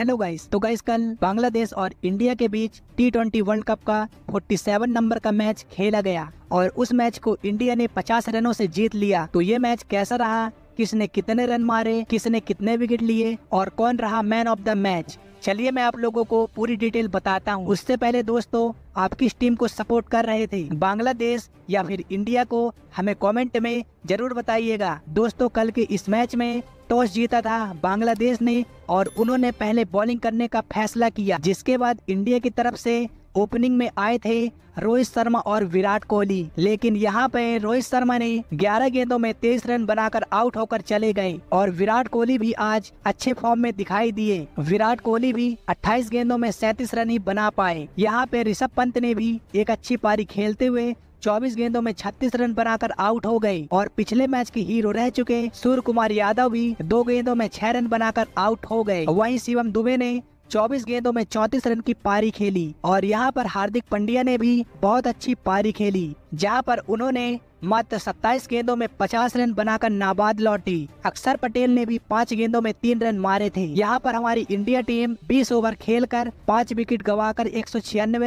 hello guys तो guys कल बांग्लादेश और इंडिया के बीच टी ट्वेंटी वर्ल्ड कप का 47 नंबर का मैच खेला गया और उस मैच को इंडिया ने 50 रनों से जीत लिया तो ये मैच कैसा रहा किसने कितने रन मारे किसने कितने विकेट लिए और कौन रहा मैन ऑफ द मैच चलिए मैं आप लोगों को पूरी डिटेल बताता हूँ उससे पहले दोस्तों आप किस टीम को सपोर्ट कर रहे थे बांग्लादेश या फिर इंडिया को हमें कमेंट में जरूर बताइएगा दोस्तों कल के इस मैच में टॉस जीता था बांग्लादेश ने और उन्होंने पहले बॉलिंग करने का फैसला किया जिसके बाद इंडिया की तरफ से ओपनिंग में आए थे रोहित शर्मा और विराट कोहली लेकिन यहाँ पे रोहित शर्मा ने 11 गेंदों में तेईस रन बनाकर आउट होकर चले गए और विराट कोहली भी आज अच्छे फॉर्म में दिखाई दिए विराट कोहली भी 28 गेंदों में सैतीस रन ही बना पाए यहाँ पे ऋषभ पंत ने भी एक अच्छी पारी खेलते हुए 24 गेंदों में 36 रन बनाकर आउट हो गए और पिछले मैच के हीरो रह चुके सूर्य कुमार यादव भी दो गेंदों में छह रन बनाकर आउट हो गए वहीं शिवम दुबे ने 24 गेंदों में 34 रन की पारी खेली और यहाँ पर हार्दिक पंड्या ने भी बहुत अच्छी पारी खेली जहाँ पर उन्होंने मात्र 27 गेंदों में 50 रन बनाकर नाबाद लौटी अक्षर पटेल ने भी पाँच गेंदों में तीन रन मारे थे यहाँ पर हमारी इंडिया टीम 20 ओवर खेलकर पाँच विकेट गवाकर एक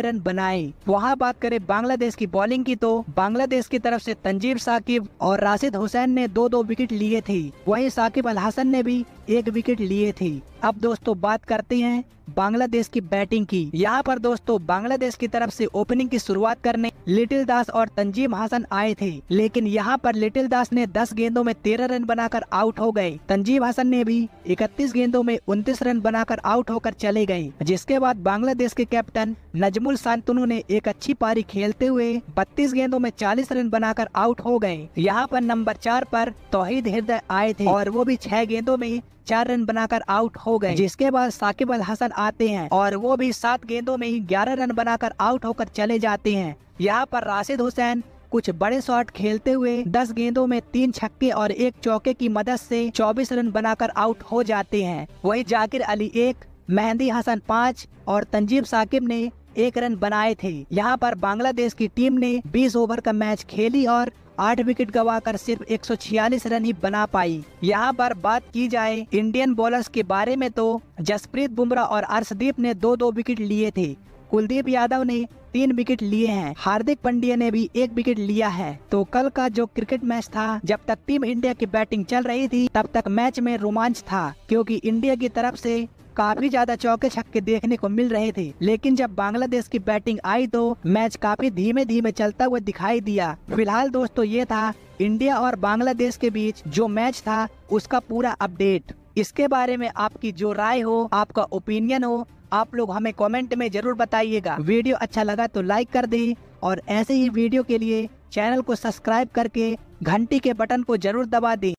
रन बनाए वहाँ बात करें बांग्लादेश की बॉलिंग की तो बांग्लादेश की तरफ से तंजीब साकिब और राशिद हुसैन ने दो दो विकेट लिए थे वही साकिब अल हसन ने भी एक विकेट लिए थे अब दोस्तों बात करते हैं बांग्लादेश की बैटिंग की यहाँ पर दोस्तों बांग्लादेश की तरफ से ओपनिंग की शुरुआत करने लिटिल दास और तंजीम हसन आए थे लेकिन यहाँ पर लिटिल दास ने दस गेंदों में तेरह रन बनाकर आउट हो गए तंजीब हसन ने भी इकतीस गेंदों में उनतीस रन बनाकर आउट होकर चले गए जिसके बाद बांग्लादेश के कैप्टन नजमुल सांतनु ने एक अच्छी पारी खेलते हुए बत्तीस गेंदों में चालीस रन बनाकर आउट हो गए यहाँ पर नंबर चार पर तोहिद हृदय आए थे और वो भी छह गेंदों में चार रन बनाकर आउट हो गए जिसके बाद साकिब अल हसन आते हैं और वो भी सात गेंदों में ही ग्यारह रन बनाकर आउट होकर चले जाते हैं यहाँ पर राशिद हुसैन कुछ बड़े शॉट खेलते हुए दस गेंदों में तीन छक्के और एक चौके की मदद से 24 रन बनाकर आउट हो जाते हैं वही जाकिर अली एक मेहंदी हसन पाँच और तंजीब साकिब ने एक रन बनाए थे यहाँ पर बांग्लादेश की टीम ने 20 ओवर का मैच खेली और आठ विकेट गवाकर सिर्फ 146 रन ही बना पाई यहाँ पर बात की जाए इंडियन बॉलर्स के बारे में तो जसप्रीत बुमराह और अर्शदीप ने दो दो विकेट लिए थे कुलदीप यादव ने तीन विकेट लिए हैं हार्दिक पंड्या ने भी एक विकेट लिया है तो कल का जो क्रिकेट मैच था जब तक टीम इंडिया की बैटिंग चल रही थी तब तक मैच में रोमांच था क्योंकि इंडिया की तरफ से काफी ज्यादा चौके छक्के देखने को मिल रहे थे लेकिन जब बांग्लादेश की बैटिंग आई तो मैच काफी धीमे धीमे चलता हुआ दिखाई दिया फिलहाल दोस्तों ये था इंडिया और बांग्लादेश के बीच जो मैच था उसका पूरा अपडेट इसके बारे में आपकी जो राय हो आपका ओपिनियन हो आप लोग हमें कमेंट में जरूर बताइएगा वीडियो अच्छा लगा तो लाइक कर दें और ऐसे ही वीडियो के लिए चैनल को सब्सक्राइब करके घंटी के बटन को जरूर दबा दें